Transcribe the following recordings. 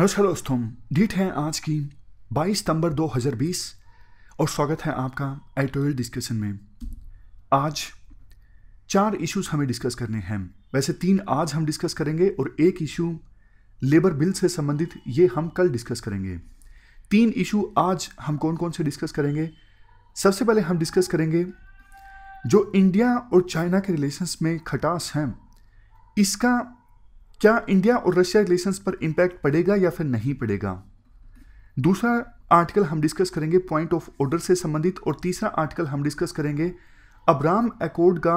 नमस्कार दोस्तों डेट है आज की 22 सितंबर 2020 और स्वागत है आपका एडिटोरियल डिस्कशन में आज चार इश्यूज हमें डिस्कस करने हैं वैसे तीन आज हम डिस्कस करेंगे और एक इशू लेबर बिल से संबंधित ये हम कल डिस्कस करेंगे तीन इशू आज हम कौन कौन से डिस्कस करेंगे सबसे पहले हम डिस्कस करेंगे जो इंडिया और चाइना के रिलेशंस में खटास हैं इसका क्या इंडिया और रशिया रिलेशंस पर इम्पैक्ट पड़ेगा या फिर नहीं पड़ेगा दूसरा आर्टिकल हम डिस्कस करेंगे पॉइंट ऑफ ऑर्डर से संबंधित और तीसरा आर्टिकल हम डिस्कस करेंगे अब्राम एकॉर्ड का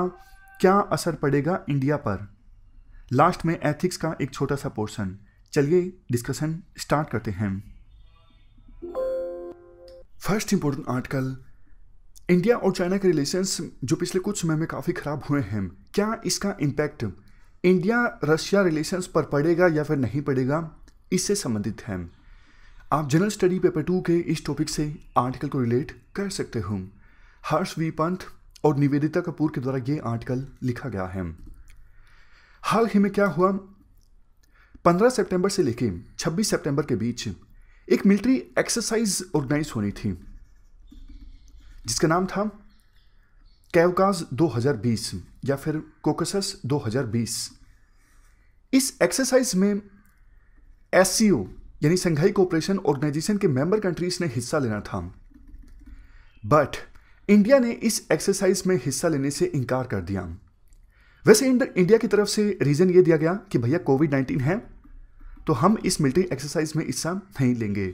क्या असर पड़ेगा इंडिया पर लास्ट में एथिक्स का एक छोटा सा पोर्शन चलिए डिस्कशन स्टार्ट करते हैं फर्स्ट इंपॉर्टेंट आर्टिकल इंडिया और चाइना के रिलेशंस जो पिछले कुछ समय में काफ़ी ख़राब हुए हैं क्या इसका इंपैक्ट इंडिया रशिया रिलेशंस पर पड़ेगा या फिर नहीं पड़ेगा इससे संबंधित है आप जनरल स्टडी पेपर टू के इस टॉपिक से आर्टिकल को रिलेट कर सकते हो हर्ष वी पंथ और निवेदिता कपूर के द्वारा ये आर्टिकल लिखा गया है हाल ही में क्या हुआ 15 सितंबर से लेकर 26 सितंबर के बीच एक मिलिट्री एक्सरसाइज ऑर्गेनाइज होनी थी जिसका नाम था कैवकाज 2020 या फिर कोकसस इस एक्सरसाइज में एस यानी संघाई कोऑपरेशन ऑर्गेनाइजेशन के मेंबर कंट्रीज ने हिस्सा लेना था बट इंडिया ने इस एक्सरसाइज में हिस्सा लेने से इंकार कर दिया वैसे इंडिया की तरफ से रीज़न ये दिया गया कि भैया कोविड 19 है तो हम इस मिलिट्री एक्सरसाइज में हिस्सा नहीं लेंगे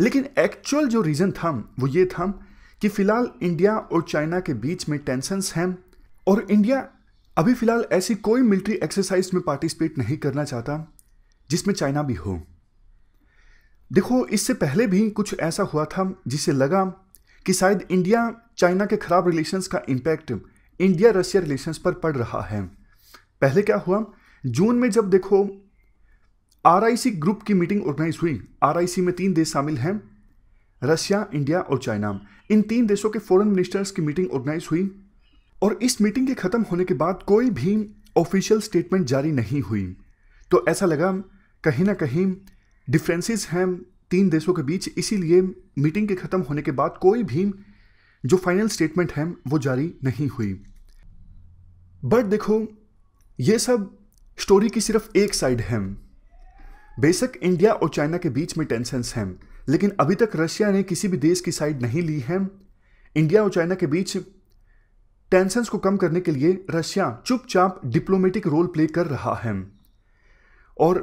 लेकिन एक्चुअल जो रीज़न था वो ये था कि फिलहाल इंडिया और चाइना के बीच में टेंशन हैं और इंडिया अभी फिलहाल ऐसी कोई मिलिट्री एक्सरसाइज में पार्टिसिपेट नहीं करना चाहता जिसमें चाइना भी हो देखो इससे पहले भी कुछ ऐसा हुआ था जिसे लगा कि शायद इंडिया चाइना के खराब रिलेशंस का इम्पैक्ट इंडिया रशिया रिलेशंस पर पड़ रहा है पहले क्या हुआ जून में जब देखो आरआईसी ग्रुप की मीटिंग ऑर्गेनाइज हुई आरआईसी में तीन देश शामिल हैं रशिया इंडिया और चाइना इन तीन देशों के फॉरेन मिनिस्टर्स की मीटिंग ऑर्गेनाइज हुई और इस मीटिंग के ख़त्म होने के बाद कोई भी ऑफिशियल स्टेटमेंट जारी नहीं हुई तो ऐसा लगा कहीं ना कहीं डिफरेंसेस हैं तीन देशों के बीच इसीलिए मीटिंग के ख़त्म होने के बाद कोई भी जो फाइनल स्टेटमेंट है वो जारी नहीं हुई बट देखो ये सब स्टोरी की सिर्फ एक साइड है बेशक इंडिया और चाइना के बीच में टेंशनस हैं लेकिन अभी तक रशिया ने किसी भी देश की साइड नहीं ली है इंडिया और चाइना के बीच टेंशन को कम करने के लिए रशिया चुपचाप डिप्लोमेटिक रोल प्ले कर रहा है और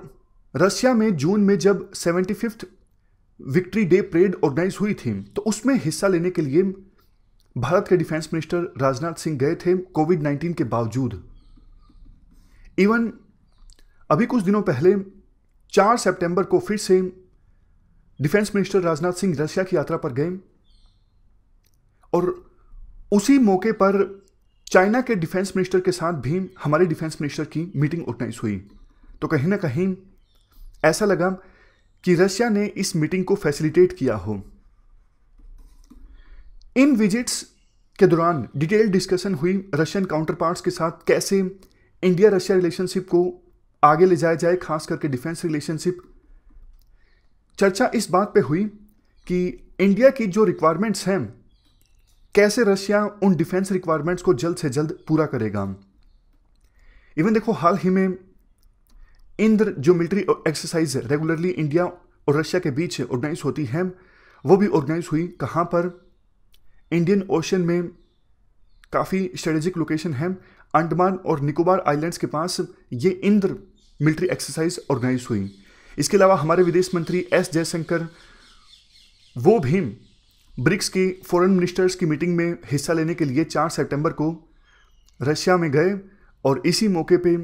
रशिया में जून में जब seventy fifth victory day parade organise हुई थी तो उसमें हिस्सा लेने के लिए भारत के डिफेंस मिनिस्टर राजनाथ सिंह गए थे कोविड नाइन्टीन के बावजूद इवन अभी कुछ दिनों पहले चार सितंबर को फिर से defence minister Rajnath Singh Russia की यात्रा पर गए और उसी मौके पर चाइना के डिफेंस मिनिस्टर के साथ भी हमारे डिफेंस मिनिस्टर की मीटिंग ऑर्गेनाइज हुई तो कहीं ना कहीं ऐसा लगा कि रशिया ने इस मीटिंग को फैसिलिटेट किया हो इन विजिट्स के दौरान डिटेल डिस्कशन हुई रशियन काउंटर पार्ट्स के साथ कैसे इंडिया रशिया रिलेशनशिप को आगे ले जाया जाए खास करके डिफेंस रिलेशनशिप चर्चा इस बात पे हुई कि इंडिया की जो रिक्वायरमेंट्स हैं कैसे रशिया उन डिफेंस रिक्वायरमेंट्स को जल्द से जल्द पूरा करेगा इवन देखो हाल ही में इंद्र जो मिलिट्री एक्सरसाइज रेगुलरली इंडिया और रशिया के बीच ऑर्गेनाइज होती है वो भी ऑर्गेनाइज हुई कहाँ पर इंडियन ओशन में काफ़ी स्ट्रेटेजिक लोकेशन है अंडमान और निकोबार आइलैंड्स के पास ये इंद्र मिलिट्री एक्सरसाइज ऑर्गेनाइज हुई इसके अलावा हमारे विदेश मंत्री एस जयशंकर वो भी ब्रिक्स के फॉरेन मिनिस्टर्स की मीटिंग में हिस्सा लेने के लिए 4 सितंबर को रशिया में गए और इसी मौके पे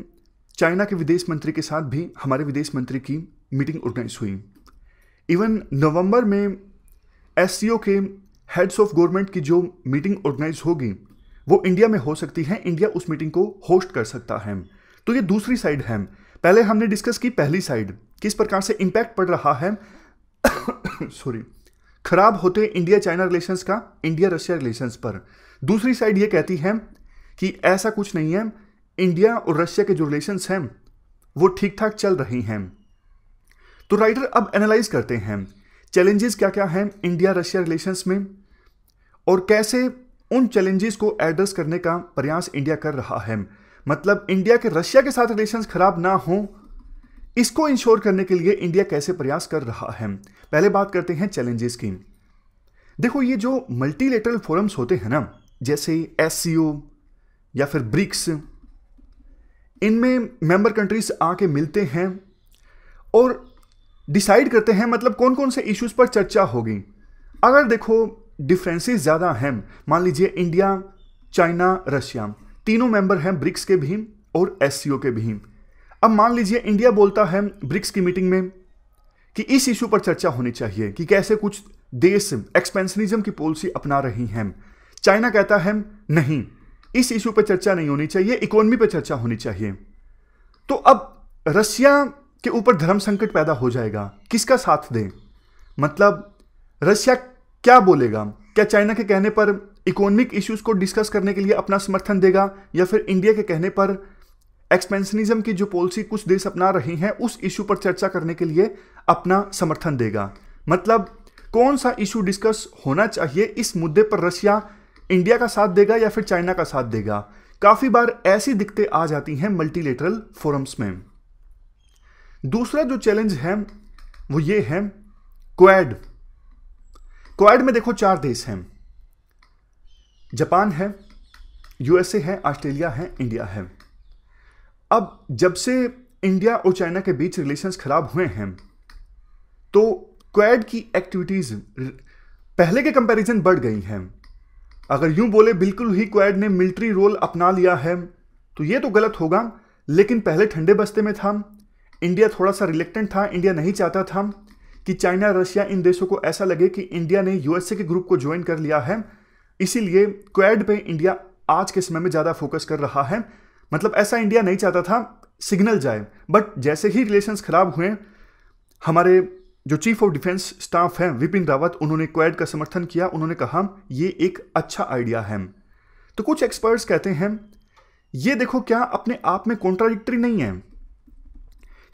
चाइना के विदेश मंत्री के साथ भी हमारे विदेश मंत्री की मीटिंग ऑर्गेनाइज हुई इवन नवंबर में एस के हेड्स ऑफ गवर्नमेंट की जो मीटिंग ऑर्गेनाइज होगी वो इंडिया में हो सकती है इंडिया उस मीटिंग को होस्ट कर सकता है तो ये दूसरी साइड है पहले हमने डिस्कस की पहली साइड किस प्रकार से इम्पैक्ट पड़ रहा है सॉरी खराब होते इंडिया चाइना रिलेशंस का इंडिया रशिया रिलेशंस पर दूसरी साइड ये कहती है कि ऐसा कुछ नहीं है इंडिया और रशिया के जो रिलेशंस हैं वो ठीक ठाक चल रही हैं तो राइटर अब एनालाइज करते हैं चैलेंजेस क्या क्या हैं इंडिया रशिया रिलेशंस में और कैसे उन चैलेंजेस को एड्रेस करने का प्रयास इंडिया कर रहा है मतलब इंडिया के रशिया के साथ रिलेशंस खराब ना हों इसको इंश्योर करने के लिए इंडिया कैसे प्रयास कर रहा है पहले बात करते हैं चैलेंजेस की देखो ये जो मल्टीलेटरल फोरम्स होते हैं ना जैसे एस या फिर ब्रिक्स इनमें मेंबर कंट्रीज आके मिलते हैं और डिसाइड करते हैं मतलब कौन कौन से इश्यूज पर चर्चा होगी अगर देखो डिफरेंसेस ज़्यादा हैं मान लीजिए इंडिया चाइना रशिया तीनों मेंबर हैं ब्रिक्स के भी और एस के भी अब मान लीजिए इंडिया बोलता है ब्रिक्स की मीटिंग में कि इस इशू पर चर्चा होनी चाहिए कि कैसे कुछ देश एक्सपेंसनिज्म की पॉलिसी अपना रही हैं चाइना कहता है नहीं इस इशू पर चर्चा नहीं होनी चाहिए इकोनॉमी पर चर्चा होनी चाहिए तो अब रशिया के ऊपर धर्म संकट पैदा हो जाएगा किसका साथ दें मतलब रशिया क्या बोलेगा क्या चाइना के कहने पर इकोनॉमिक इश्यूज को डिस्कस करने के लिए अपना समर्थन देगा या फिर इंडिया के कहने पर एक्सपेंशनिज्म की जो पॉलिसी कुछ देश अपना रहे हैं उस इशू पर चर्चा करने के लिए अपना समर्थन देगा मतलब कौन सा इशू डिस्कस होना चाहिए इस मुद्दे पर रशिया इंडिया का साथ देगा या फिर चाइना का साथ देगा काफी बार ऐसी दिक्कतें आ जाती हैं मल्टीलेटरल फोरम्स में दूसरा जो चैलेंज है वो ये है क्वैड क्वैड में देखो चार देश हैं जापान है यूएसए है ऑस्ट्रेलिया है इंडिया है अब जब से इंडिया और चाइना के बीच रिलेशंस खराब हुए हैं तो क्वैड की एक्टिविटीज़ पहले के कंपैरिजन बढ़ गई हैं अगर यूं बोले बिल्कुल ही क्वैड ने मिलिट्री रोल अपना लिया है तो ये तो गलत होगा लेकिन पहले ठंडे बस्ते में था इंडिया थोड़ा सा रिलेक्टेंट था इंडिया नहीं चाहता था कि चाइना रशिया इन देशों को ऐसा लगे कि इंडिया ने यूएसए के ग्रुप को ज्वाइन कर लिया है इसीलिए क्वैड पे इंडिया आज के समय में ज़्यादा फोकस कर रहा है मतलब ऐसा इंडिया नहीं चाहता था सिग्नल जाए बट जैसे ही रिलेशंस खराब हुए हमारे जो चीफ ऑफ डिफेंस स्टाफ हैं विपिन रावत उन्होंने क्वैड का समर्थन किया उन्होंने कहा यह एक अच्छा आइडिया है तो कुछ एक्सपर्ट्स कहते हैं ये देखो क्या अपने आप में कॉन्ट्राडिक्टरी नहीं है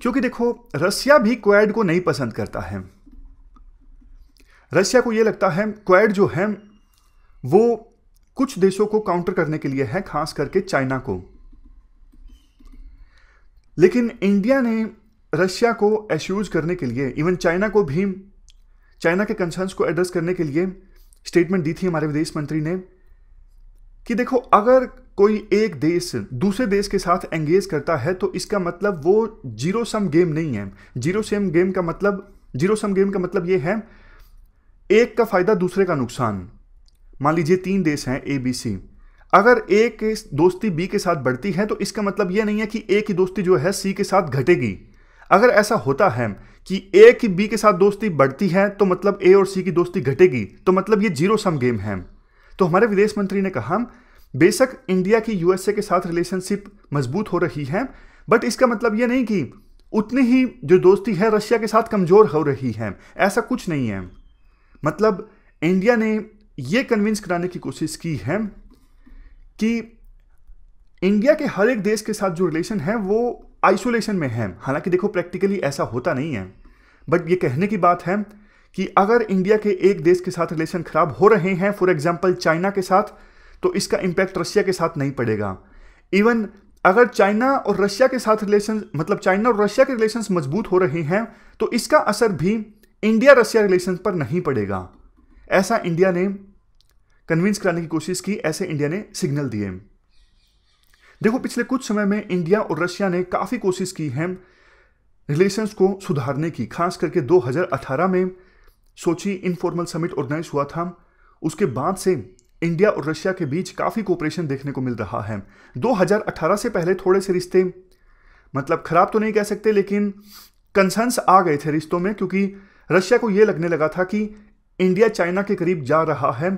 क्योंकि देखो रसिया भी क्वैड को नहीं पसंद करता है रसिया को यह लगता है क्वैड जो है वो कुछ देशों को काउंटर करने के लिए है खास करके चाइना को लेकिन इंडिया ने रशिया को एश्यूज करने के लिए इवन चाइना को भी चाइना के कंसर्न्स को एड्रेस करने के लिए स्टेटमेंट दी थी हमारे विदेश मंत्री ने कि देखो अगर कोई एक देश दूसरे देश के साथ एंगेज करता है तो इसका मतलब वो जीरो सम गेम नहीं है जीरो सेम गेम का मतलब जीरो सम गेम का मतलब ये है एक का फायदा दूसरे का नुकसान मान लीजिए तीन देश हैं ए बी सी अगर ए के दोस्ती बी के साथ बढ़ती है तो इसका मतलब यह नहीं है कि ए की दोस्ती जो है सी के साथ घटेगी अगर ऐसा होता है कि ए की बी के साथ दोस्ती बढ़ती है तो मतलब ए और सी की दोस्ती घटेगी तो मतलब ये जीरो सम गेम है तो हमारे विदेश मंत्री ने कहा बेशक इंडिया की यूएसए के साथ रिलेशनशिप मजबूत हो रही है बट इसका मतलब ये नहीं कि उतनी ही जो दोस्ती है रशिया के साथ कमज़ोर हो रही है ऐसा कुछ नहीं है मतलब इंडिया ने ये कन्विंस कराने की कोशिश की है कि इंडिया के हर एक देश के साथ जो रिलेशन है वो आइसोलेशन में है हालांकि देखो प्रैक्टिकली ऐसा होता नहीं है बट ये कहने की बात है कि अगर इंडिया के एक देश के साथ रिलेशन खराब हो रहे हैं फॉर एग्जाम्पल चाइना के साथ तो इसका इम्पैक्ट रशिया के साथ नहीं पड़ेगा इवन अगर चाइना और रशिया के साथ रिलेशन मतलब चाइना और रशिया के रिलेशन मजबूत हो रहे हैं तो इसका असर भी इंडिया रशिया रिलेशन पर नहीं पड़ेगा ऐसा इंडिया ने कन्विंस कराने की कोशिश की ऐसे इंडिया ने सिग्नल दिए देखो पिछले कुछ समय में इंडिया और रशिया ने काफ़ी कोशिश की है रिलेशंस को सुधारने की खास करके 2018 में सोची इनफॉर्मल समिट ऑर्गेनाइज हुआ था उसके बाद से इंडिया और रशिया के बीच काफ़ी कोऑपरेशन देखने को मिल रहा है 2018 से पहले थोड़े से रिश्ते मतलब ख़राब तो नहीं कह सकते लेकिन कंसर्न्स आ गए थे रिश्तों में क्योंकि रशिया को यह लगने लगा था कि इंडिया चाइना के करीब जा रहा है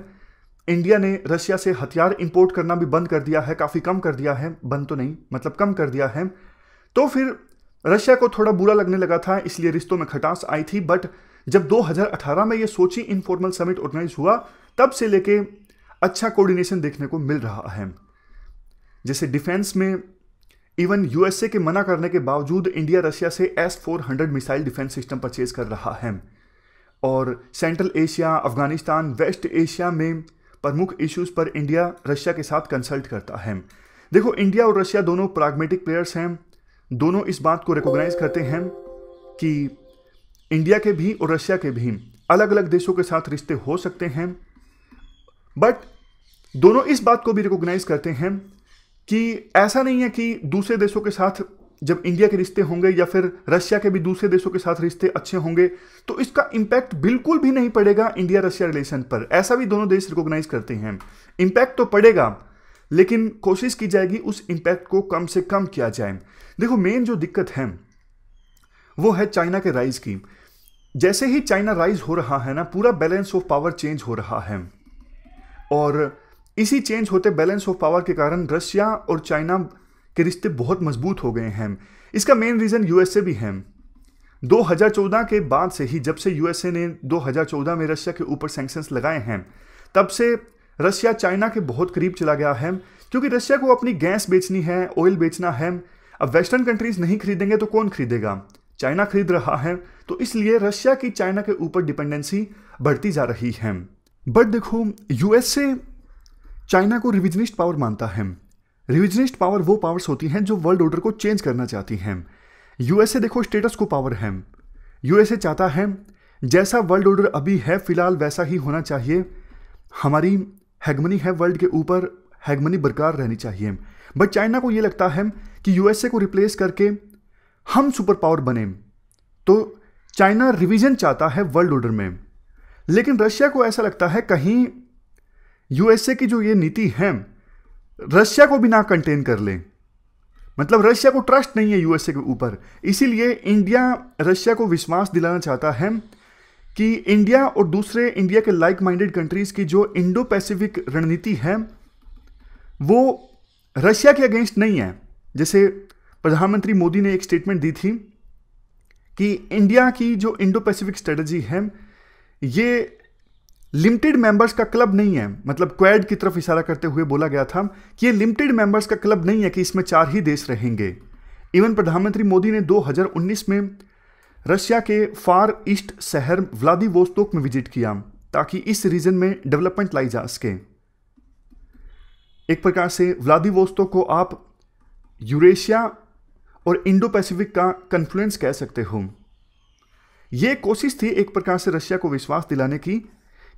इंडिया ने रशिया से हथियार इंपोर्ट करना भी बंद कर दिया है काफ़ी कम कर दिया है बंद तो नहीं मतलब कम कर दिया है तो फिर रशिया को थोड़ा बुरा लगने लगा था इसलिए रिश्तों में खटास आई थी बट जब 2018 में ये सोची इनफॉर्मल समिट ऑर्गेनाइज हुआ तब से लेके अच्छा कोऑर्डिनेशन देखने को मिल रहा है जैसे डिफेंस में इवन यूएसए के मना करने के बावजूद इंडिया रशिया से S four hundred missile defence system purchase कर रहा है और central Asia Afghanistan west Asia में प्रमुख इश्यूज पर इंडिया रशिया के साथ कंसल्ट करता है देखो इंडिया और रशिया दोनों प्राग्मेटिक प्लेयर्स हैं दोनों इस बात को रिकॉग्नाइज करते हैं कि इंडिया के भी और रशिया के भी अलग अलग देशों के साथ रिश्ते हो सकते हैं बट दोनों इस बात को भी रिकॉग्नाइज करते हैं कि ऐसा नहीं है कि दूसरे देशों के साथ जब इंडिया के रिश्ते होंगे या फिर रशिया के भी दूसरे देशों के साथ रिश्ते अच्छे होंगे तो इसका इम्पैक्ट बिल्कुल भी नहीं पड़ेगा इंडिया रशिया रिलेशन पर ऐसा भी दोनों देश रिकॉग्नाइज करते हैं इम्पैक्ट तो पड़ेगा लेकिन कोशिश की जाएगी उस इम्पैक्ट को कम से कम किया जाए देखो मेन जो दिक्कत है वो है चाइना के राइज की जैसे ही चाइना राइज हो रहा है ना पूरा बैलेंस ऑफ पावर चेंज हो रहा है और इसी चेंज होते बैलेंस ऑफ पावर के कारण रशिया और चाइना के रिश्ते बहुत मजबूत हो गए हैं इसका मेन रीज़न यूएसए भी है 2014 के बाद से ही जब से यूएसए ने 2014 में रशिया के ऊपर सेंक्शंस लगाए हैं तब से रशिया चाइना के बहुत करीब चला गया है क्योंकि रशिया को अपनी गैस बेचनी है ऑयल बेचना है अब वेस्टर्न कंट्रीज नहीं खरीदेंगे तो कौन खरीदेगा चाइना खरीद रहा है तो इसलिए रशिया की चाइना के ऊपर डिपेंडेंसी बढ़ती जा रही है बट देखो यूएसए चाइना को रिविजनिस्ट पावर मानता है रिविजनिस्ट पावर वो पावर्स होती हैं जो वर्ल्ड ऑर्डर को चेंज करना चाहती हैं यूएसए देखो स्टेटस को पावर है यूएसए चाहता है जैसा वर्ल्ड ऑर्डर अभी है फिलहाल वैसा ही होना चाहिए हमारी हैगमनी है वर्ल्ड के ऊपर हैगमनी बरकरार रहनी चाहिए बट चाइना को ये लगता है कि यूएसए को रिप्लेस करके हम सुपर पावर बने तो चाइना रिविजन चाहता है वर्ल्ड ऑर्डर में लेकिन रशिया को ऐसा लगता है कहीं यूएसए की जो ये नीति है रशिया को भी ना कंटेन कर लें मतलब रशिया को ट्रस्ट नहीं है यूएसए के ऊपर इसीलिए इंडिया रशिया को विश्वास दिलाना चाहता है कि इंडिया और दूसरे इंडिया के लाइक माइंडेड कंट्रीज़ की जो इंडो पैसिफिक रणनीति है वो रशिया के अगेंस्ट नहीं है जैसे प्रधानमंत्री मोदी ने एक स्टेटमेंट दी थी कि इंडिया की जो इंडो पैसिफिक स्ट्रेटजी है ये लिमिटेड मेंबर्स का क्लब नहीं है मतलब क्वैड की तरफ इशारा करते हुए बोला गया था कि ये लिमिटेड मेंबर्स का क्लब नहीं है कि इसमें चार ही देश रहेंगे इवन प्रधानमंत्री मोदी ने 2019 में रशिया के फार ईस्ट शहर व्लादिवोस्तोक में विजिट किया ताकि इस रीजन में डेवलपमेंट लाई जा सके एक प्रकार से व्लादिवोस्तोक को आप यूरेशिया और इंडो पैसिफिक का कन्फ्लुएंस कह सकते हो यह कोशिश थी एक प्रकार से रशिया को विश्वास दिलाने की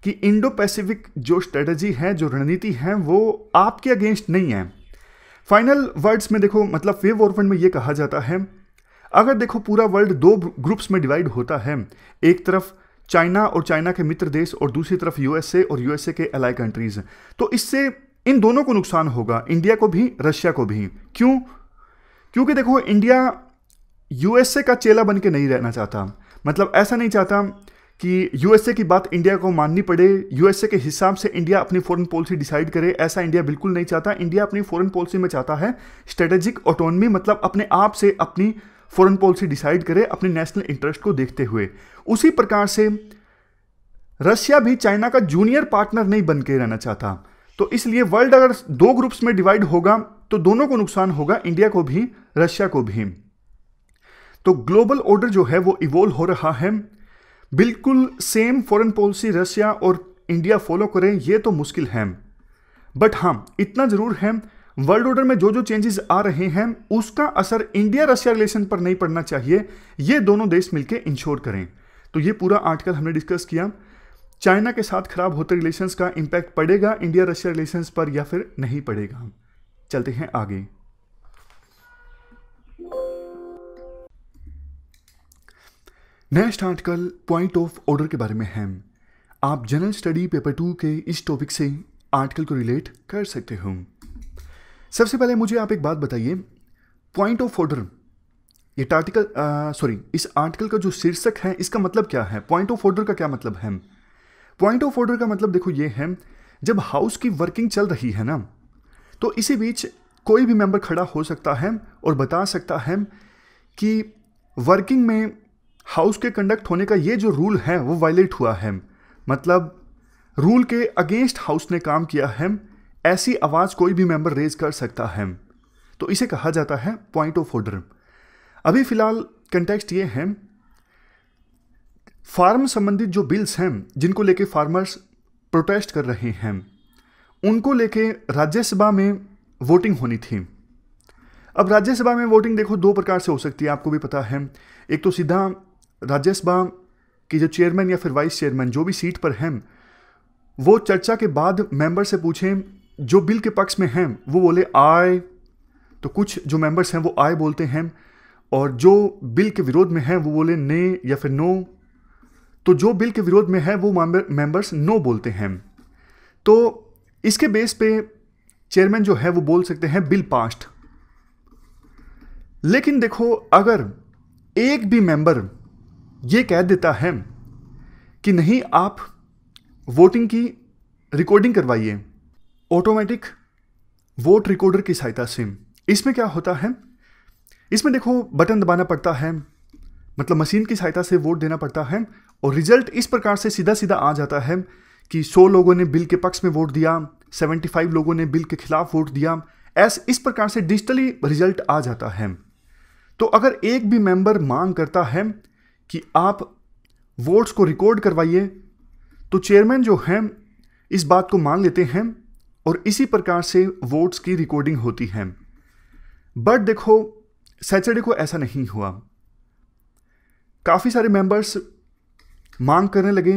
कि इंडो पैसिफिक जो स्ट्रेटजी है जो रणनीति है वो आपके अगेंस्ट नहीं है फाइनल वर्ड्स में देखो मतलब फेव वॉरफंड में ये कहा जाता है अगर देखो पूरा वर्ल्ड दो ग्रुप्स में डिवाइड होता है एक तरफ चाइना और चाइना के मित्र देश और दूसरी तरफ यूएसए और यूएसए के अलाई कंट्रीज तो इससे इन दोनों को नुकसान होगा इंडिया को भी रशिया को भी क्यों क्योंकि देखो इंडिया यूएसए का चेला बन के नहीं रहना चाहता मतलब ऐसा नहीं चाहता कि यूएसए की बात इंडिया को माननी पड़े यूएसए के हिसाब से इंडिया अपनी फॉरेन पॉलिसी डिसाइड करे ऐसा इंडिया बिल्कुल नहीं चाहता इंडिया अपनी फॉरेन पॉलिसी में चाहता है स्ट्रेटेजिक ऑटोनमी मतलब अपने आप से अपनी फॉरेन पॉलिसी डिसाइड करे अपने नेशनल इंटरेस्ट को देखते हुए उसी प्रकार से रशिया भी चाइना का जूनियर पार्टनर नहीं बन के रहना चाहता तो इसलिए वर्ल्ड अगर दो ग्रुप्स में डिवाइड होगा तो दोनों को नुकसान होगा इंडिया को भी रशिया को भी तो ग्लोबल ऑर्डर जो है वो इवोल्व हो रहा है बिल्कुल सेम फॉरेन पॉलिसी रशिया और इंडिया फॉलो करें ये तो मुश्किल है बट हाँ इतना ज़रूर है वर्ल्ड ऑर्डर में जो जो चेंजेस आ रहे हैं उसका असर इंडिया रशिया रिलेशन पर नहीं पड़ना चाहिए ये दोनों देश मिलकर इंश्योर करें तो ये पूरा आर्टिकल हमने डिस्कस किया चाइना के साथ खराब होते रिलेशंस का इम्पैक्ट पड़ेगा इंडिया रशिया रिलेशंस पर या फिर नहीं पड़ेगा चलते हैं आगे next article point of order के बारे में है आप जनरल स्टडी पेपर टू के इस टॉपिक से आर्टिकल को रिलेट कर सकते हो सबसे पहले मुझे आप एक बात बताइए पॉइंट ऑफ ऑर्डर ये आर्टिकल सॉरी इस आर्टिकल का जो शीर्षक है इसका मतलब क्या है पॉइंट ऑफ ऑर्डर का क्या मतलब है पॉइंट ऑफ ऑर्डर का मतलब देखो ये है जब हाउस की वर्किंग चल रही है ना तो इसी बीच कोई भी मेंबर खड़ा हो सकता है और बता सकता है कि वर्किंग में हाउस के कंडक्ट होने का ये जो रूल है वो वायलेट हुआ है मतलब रूल के अगेंस्ट हाउस ने काम किया है ऐसी आवाज़ कोई भी मेंबर रेज कर सकता है तो इसे कहा जाता है पॉइंट ऑफ ऑर्डर अभी फ़िलहाल कंटेक्स्ट ये है फार्म संबंधित जो बिल्स हैं जिनको लेके फार्मर्स प्रोटेस्ट कर रहे हैं उनको लेके राज्यसभा में वोटिंग होनी थी अब राज्यसभा में वोटिंग देखो दो प्रकार से हो सकती है आपको भी पता है एक तो सीधा राज्यसभा की जो चेयरमैन या फिर वाइस चेयरमैन जो भी सीट पर हैं वो चर्चा के बाद मेंबर से पूछें जो बिल के पक्ष में हैं वो बोले आय तो कुछ जो मेंबर्स हैं वो आय बोलते हैं और जो बिल के विरोध में हैं वो बोले ने या फिर नो तो जो बिल के विरोध में है वो मेंबर्स नो बोलते हैं तो इसके बेस पे चेयरमैन जो है वो बोल सकते हैं बिल पास्ट लेकिन देखो अगर एक भी मेंबर ये कह देता है कि नहीं आप वोटिंग की रिकॉर्डिंग करवाइए ऑटोमेटिक वोट रिकॉर्डर की सहायता से इसमें क्या होता है इसमें देखो बटन दबाना पड़ता है मतलब मशीन की सहायता से वोट देना पड़ता है और रिजल्ट इस प्रकार से सीधा सीधा आ जाता है कि 100 लोगों ने बिल के पक्ष में वोट दिया 75 लोगों ने बिल के खिलाफ वोट दिया ऐस इस प्रकार से डिजिटली रिजल्ट आ जाता है तो अगर एक भी मेंबर मांग करता है कि आप वोट्स को रिकॉर्ड करवाइए तो चेयरमैन जो हैं इस बात को मान लेते हैं और इसी प्रकार से वोट्स की रिकॉर्डिंग होती है बट देखो सैटरडे को ऐसा नहीं हुआ काफ़ी सारे मेंबर्स मांग करने लगे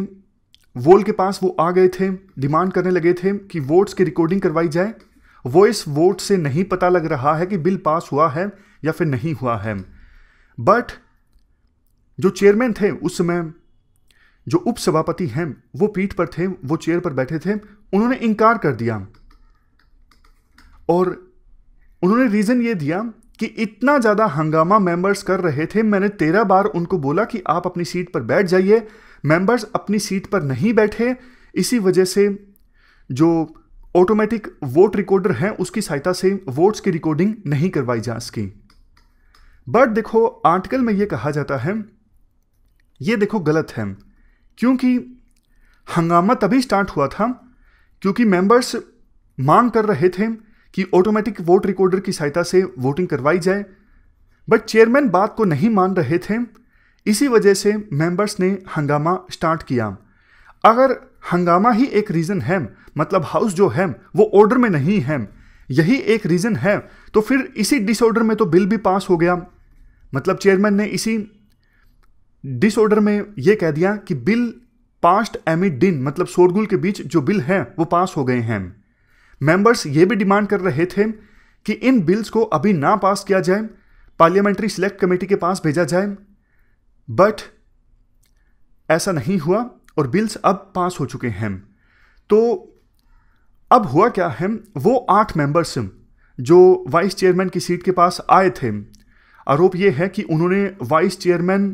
वोल के पास वो आ गए थे डिमांड करने लगे थे कि वोट्स की रिकॉर्डिंग करवाई जाए वो इस वोट से नहीं पता लग रहा है कि बिल पास हुआ है या फिर नहीं हुआ है बट जो चेयरमैन थे उस समय जो उपसभापति हैं वो पीठ पर थे वो चेयर पर बैठे थे उन्होंने इनकार कर दिया और उन्होंने रीज़न ये दिया कि इतना ज़्यादा हंगामा मेंबर्स कर रहे थे मैंने तेरह बार उनको बोला कि आप अपनी सीट पर बैठ जाइए मेंबर्स अपनी सीट पर नहीं बैठे इसी वजह से जो ऑटोमेटिक वोट रिकॉर्डर हैं उसकी सहायता से वोट्स की रिकॉर्डिंग नहीं करवाई जा सकी बट देखो आर्टिकल में यह कहा जाता है ये देखो गलत है क्योंकि हंगामा तभी स्टार्ट हुआ था क्योंकि मेंबर्स मांग कर रहे थे कि ऑटोमेटिक वोट रिकॉर्डर की सहायता से वोटिंग करवाई जाए बट चेयरमैन बात को नहीं मान रहे थे इसी वजह से मेंबर्स ने हंगामा स्टार्ट किया अगर हंगामा ही एक रीज़न है मतलब हाउस जो है वो ऑर्डर में नहीं है यही एक रीज़न है तो फिर इसी डिसऑर्डर में तो बिल भी पास हो गया मतलब चेयरमैन ने इसी डिसऑर्डर में यह कह दिया कि बिल पास्ट एमिड डिन मतलब शोरगुल के बीच जो बिल हैं वो पास हो गए हैं मेंबर्स ये भी डिमांड कर रहे थे कि इन बिल्स को अभी ना पास किया जाए पार्लियामेंट्री सिलेक्ट कमेटी के पास भेजा जाए बट ऐसा नहीं हुआ और बिल्स अब पास हो चुके हैं तो अब हुआ क्या है वो आठ मेंबर्स जो वाइस चेयरमैन की सीट के पास आए थे आरोप यह है कि उन्होंने वाइस चेयरमैन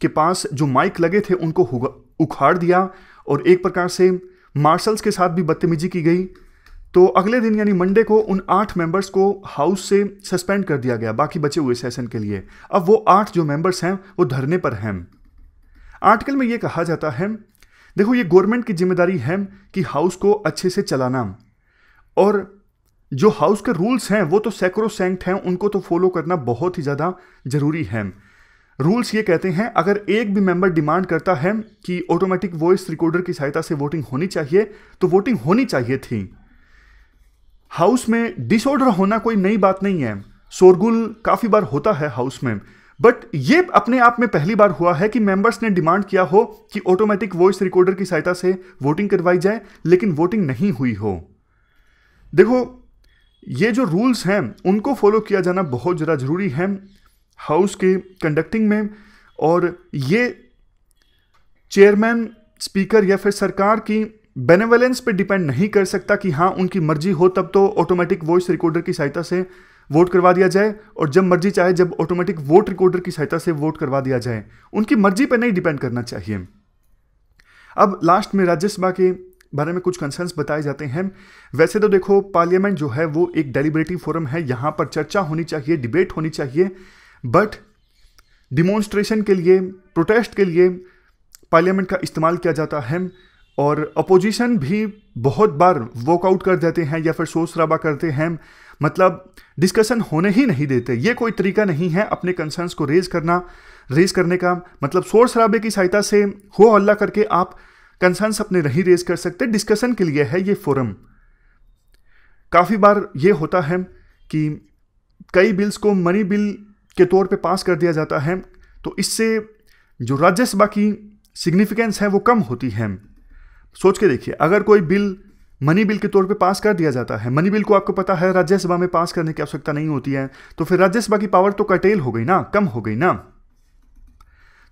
के पास जो माइक लगे थे उनको उखाड़ दिया और एक प्रकार से मार्शल्स के साथ भी बदतमीजी की गई तो अगले दिन यानी मंडे को उन आठ मेंबर्स को हाउस से सस्पेंड कर दिया गया बाकी बचे हुए सेशन के लिए अब वो आठ जो मेंबर्स हैं वो धरने पर हैं आर्टिकल में ये कहा जाता है देखो ये गवर्नमेंट की जिम्मेदारी है कि हाउस को अच्छे से चलाना और जो हाउस के रूल्स हैं वो तो सैकड़ों सेंक्ट हैं उनको तो फॉलो करना बहुत ही ज़्यादा ज़रूरी है रूल्स ये कहते हैं अगर एक भी मेंबर डिमांड करता है कि ऑटोमेटिक वॉइस रिकॉर्डर की सहायता से वोटिंग होनी चाहिए तो वोटिंग होनी चाहिए थी हाउस में डिसऑर्डर होना कोई नई बात नहीं है शोरगुल काफ़ी बार होता है हाउस में बट ये अपने आप में पहली बार हुआ है कि मेंबर्स ने डिमांड किया हो कि ऑटोमेटिक वॉइस रिकॉर्डर की सहायता से वोटिंग करवाई जाए लेकिन वोटिंग नहीं हुई हो देखो ये जो रूल्स हैं उनको फॉलो किया जाना बहुत जरा ज़रूरी है हाउस के कंडक्टिंग में और ये चेयरमैन स्पीकर या फिर सरकार की बेनेवलेंस पे डिपेंड नहीं कर सकता कि हाँ उनकी मर्जी हो तब तो ऑटोमेटिक वॉइस रिकॉर्डर की सहायता से वोट करवा दिया जाए और जब मर्जी चाहे जब ऑटोमेटिक वोट रिकॉर्डर की सहायता से वोट करवा दिया जाए उनकी मर्जी पर नहीं डिपेंड करना चाहिए अब लास्ट में राज्यसभा के बारे में कुछ कंसर्न्स बताए जाते हैं वैसे तो देखो पार्लियामेंट जो है वो एक डेलीबरेटिव फोरम है यहाँ पर चर्चा होनी चाहिए डिबेट होनी चाहिए बट डिमॉन्स्ट्रेशन के लिए प्रोटेस्ट के लिए पार्लियामेंट का इस्तेमाल किया जाता है और अपोजिशन भी बहुत बार वॉकआउट कर देते हैं या फिर शोर शराबा करते हैं मतलब डिस्कशन होने ही नहीं देते ये कोई तरीका नहीं है अपने कंसर्न्स को रेज करना रेज करने का मतलब शोर शराबे की सहायता से हो हल्ला करके आप कंसर्न्स अपने नहीं रेज कर सकते डिस्कशन के लिए है ये फोरम काफ़ी बार ये होता है कि कई बिल्स को मनी बिल के तौर पे पास कर दिया जाता है तो इससे जो राज्यसभा की सिग्निफिकेंस है वो कम होती है सोच के देखिए अगर कोई बिल मनी बिल के तौर पे पास कर दिया जाता है मनी बिल को आपको पता है राज्यसभा में पास करने की आवश्यकता नहीं होती है तो फिर राज्यसभा की पावर तो कटेल हो गई ना कम हो गई ना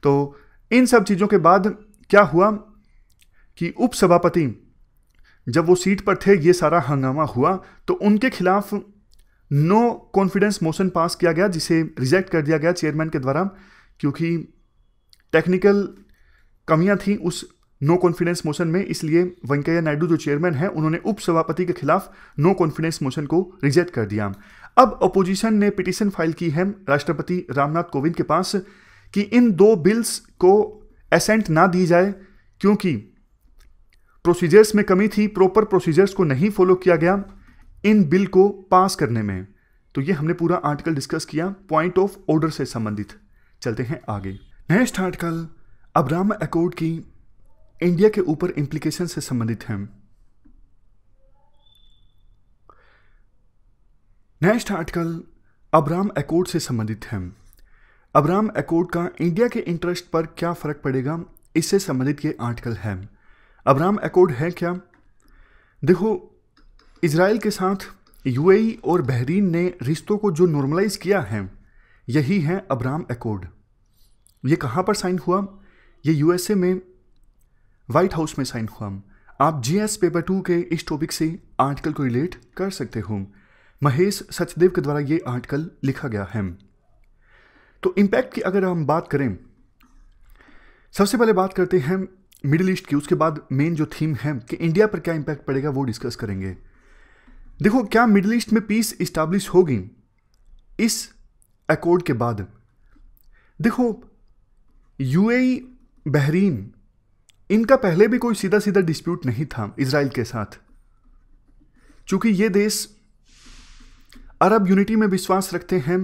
तो इन सब चीज़ों के बाद क्या हुआ कि उपसभापति जब वो सीट पर थे ये सारा हंगामा हुआ तो उनके खिलाफ नो कॉन्फिडेंस मोशन पास किया गया जिसे रिजेक्ट कर दिया गया चेयरमैन के द्वारा क्योंकि टेक्निकल कमियां थी उस नो कॉन्फिडेंस मोशन में इसलिए वेंकैया नायडू जो चेयरमैन हैं उन्होंने उपसभापति के खिलाफ नो कॉन्फिडेंस मोशन को रिजेक्ट कर दिया अब अपोजिशन ने पिटिशन फाइल की है राष्ट्रपति रामनाथ कोविंद के पास कि इन दो बिल्स को एसेंट ना दी जाए क्योंकि प्रोसीजर्स में कमी थी प्रॉपर प्रोसीजर्स को नहीं फॉलो किया गया इन बिल को पास करने में तो ये हमने पूरा आर्टिकल डिस्कस किया पॉइंट ऑफ ऑर्डर से संबंधित चलते हैं आगे नेक्स्ट आर्टिकल अब्राम अकॉर्ड की इंडिया के ऊपर इंप्लीकेशन से संबंधित है नेक्स्ट आर्टिकल अब्राम अकॉर्ड से संबंधित हैं अब्राम अकॉर्ड का इंडिया के इंटरेस्ट पर क्या फ़र्क पड़ेगा इससे संबंधित ये आर्टिकल है अब्राम अकॉर्ड है क्या देखो इसराइल के साथ यूएई और बहरीन ने रिश्तों को जो नॉर्मलाइज किया है यही है अब्राम एकॉर्ड ये कहाँ पर साइन हुआ ये यूएसए में वाइट हाउस में साइन हुआ आप जी एस पेपर टू के इस टॉपिक से आर्टिकल को रिलेट कर सकते हो महेश सचदेव के द्वारा ये आर्टिकल लिखा गया है तो इम्पैक्ट की अगर हम बात करें सबसे पहले बात करते हैं मिडिल ईस्ट की उसके बाद मेन जो थीम है कि इंडिया पर क्या इम्पैक्ट पड़ेगा वो डिस्कस करेंगे देखो क्या मिडल ईस्ट में पीस इस्टाब्लिश होगी इस अकॉर्ड के बाद देखो यूएई e, बहरीन इनका पहले भी कोई सीधा सीधा डिस्प्यूट नहीं था इसराइल के साथ चूंकि ये देश अरब यूनिटी में विश्वास रखते हैं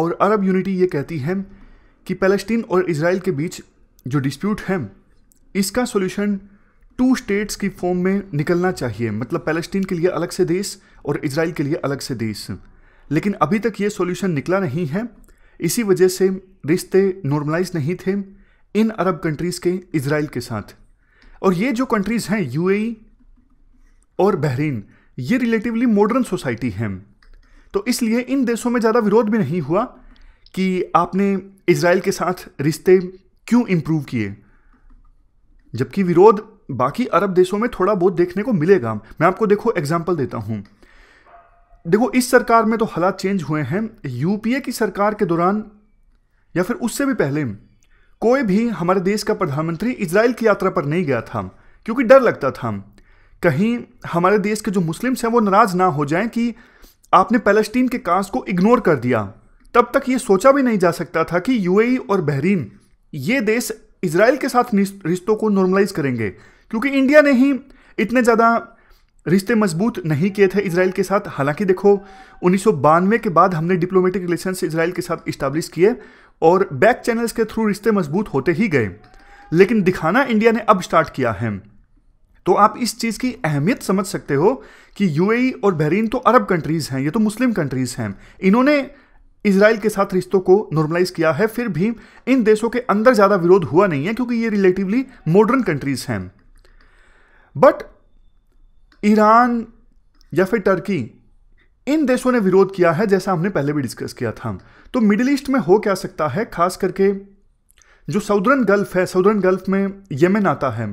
और अरब यूनिटी ये कहती है कि पैलेस्टीन और इसराइल के बीच जो डिस्प्यूट है इसका सॉल्यूशन टू स्टेट्स की फॉर्म में निकलना चाहिए मतलब पैलेस्टीन के लिए अलग से देश और इसराइल के लिए अलग से देश लेकिन अभी तक ये सॉल्यूशन निकला नहीं है इसी वजह से रिश्ते नॉर्मलाइज नहीं थे इन अरब कंट्रीज़ के इसराइल के साथ और ये जो कंट्रीज़ हैं यूएई e और बहरीन ये रिलेटिवली मॉडर्न सोसाइटी हैं तो इसलिए इन देशों में ज़्यादा विरोध भी नहीं हुआ कि आपने इसराइल के साथ रिश्ते क्यों इम्प्रूव किए जबकि विरोध बाकी अरब देशों में थोड़ा बहुत देखने को मिलेगा मैं आपको देखो एग्जाम्पल देता हूँ देखो इस सरकार में तो हालात चेंज हुए हैं यूपीए की सरकार के दौरान या फिर उससे भी पहले कोई भी हमारे देश का प्रधानमंत्री इसराइल की यात्रा पर नहीं गया था क्योंकि डर लगता था कहीं हमारे देश के जो मुस्लिम्स हैं वो नाराज़ ना हो जाएं कि आपने पैलेस्टीन के कास्ट को इग्नोर कर दिया तब तक ये सोचा भी नहीं जा सकता था कि यूएई e और बहरीन ये देश इसराइल के साथ रिश्तों को नॉर्मलाइज करेंगे क्योंकि इंडिया ने ही इतने ज़्यादा रिश्ते मजबूत नहीं किए थे इसराइल के साथ हालांकि देखो उन्नीस के बाद हमने डिप्लोमेटिक रिलेशन इसराइल के साथ इस्टाब्लिश किए और बैक चैनल्स के थ्रू रिश्ते मजबूत होते ही गए लेकिन दिखाना इंडिया ने अब स्टार्ट किया है तो आप इस चीज़ की अहमियत समझ सकते हो कि यूएई e और बहरीन तो अरब कंट्रीज़ हैं ये तो मुस्लिम कंट्रीज़ हैं इन्होंने इसराइल के साथ रिश्तों को नॉर्मलाइज किया है फिर भी इन देशों के अंदर ज़्यादा विरोध हुआ नहीं है क्योंकि ये रिलेटिवली मॉडर्न कंट्रीज़ हैं बट ईरान या फिर टर्की इन देशों ने विरोध किया है जैसा हमने पहले भी डिस्कस किया था तो मिडिल ईस्ट में हो क्या सकता है खास करके जो सऊदर्न गल्फ है सऊदर्न गल्फ में यमन आता है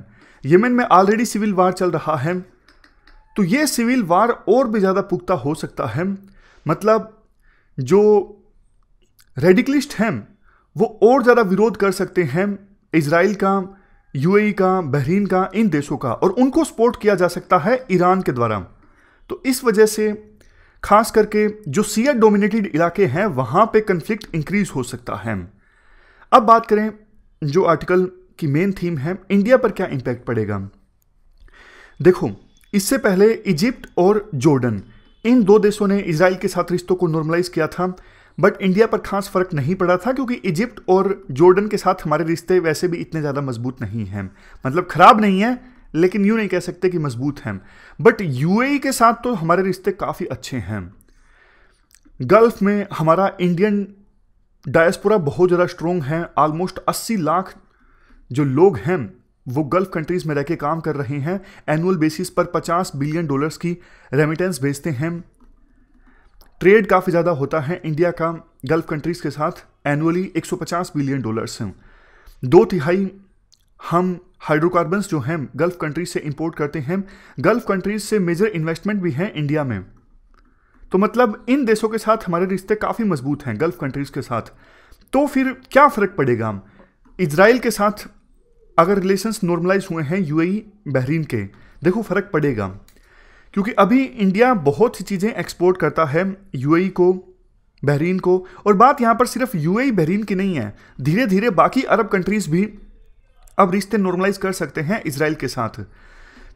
यमन में ऑलरेडी सिविल वार चल रहा है तो ये सिविल वार और भी ज़्यादा पुख्ता हो सकता है मतलब जो रेडिकलिस्ट हैं वो और ज़्यादा विरोध कर सकते हैं इसराइल का यूएई का बहरीन का इन देशों का और उनको सपोर्ट किया जा सकता है ईरान के द्वारा तो इस वजह से खास करके जो सीएट डोमिनेटेड इलाके हैं वहाँ पे कन्फ्लिक्ट इंक्रीज हो सकता है अब बात करें जो आर्टिकल की मेन थीम है इंडिया पर क्या इम्पैक्ट पड़ेगा देखो इससे पहले इजिप्ट और जॉर्डन इन दो देशों ने इसराइल के साथ रिश्तों को नॉर्मलाइज किया था बट इंडिया पर खास फ़र्क नहीं पड़ा था क्योंकि इजिप्ट और जॉर्डन के साथ हमारे रिश्ते वैसे भी इतने ज़्यादा मजबूत नहीं हैं मतलब ख़राब नहीं है लेकिन यू नहीं कह सकते कि मजबूत हैं बट यूएई e के साथ तो हमारे रिश्ते काफ़ी अच्छे हैं गल्फ में हमारा इंडियन डायस्पोरा बहुत ज़्यादा स्ट्रोंग है ऑलमोस्ट 80 लाख जो लोग हैं वो गल्फ कंट्रीज़ में रह के काम कर रहे हैं एनुअल बेसिस पर 50 बिलियन डॉलर्स की रेमिटेंस भेजते हैं ट्रेड काफ़ी ज़्यादा होता है इंडिया का गल्फ कंट्रीज़ के साथ एनुअली 150 बिलियन डॉलर्स हैं दो तिहाई हम हाइड्रोकार्बन्स जो हैं गल्फ कंट्रीज से इंपोर्ट करते हैं गल्फ कंट्रीज से मेजर इन्वेस्टमेंट भी हैं इंडिया में तो मतलब इन देशों के साथ हमारे रिश्ते काफ़ी मजबूत हैं गल्फ कंट्रीज़ के साथ तो फिर क्या फ़र्क पड़ेगा इसराइल के साथ अगर रिलेशंस नॉर्मलाइज हुए हैं यूएई e, बहरीन के देखो फ़र्क पड़ेगा क्योंकि अभी इंडिया बहुत सी चीज़ें एक्सपोर्ट करता है यूएई e को बहरीन को और बात यहाँ पर सिर्फ यूएई e बहरीन की नहीं है धीरे धीरे बाकी अरब कंट्रीज़ भी अब रिश्ते नॉर्मलाइज कर सकते हैं इसराइल के साथ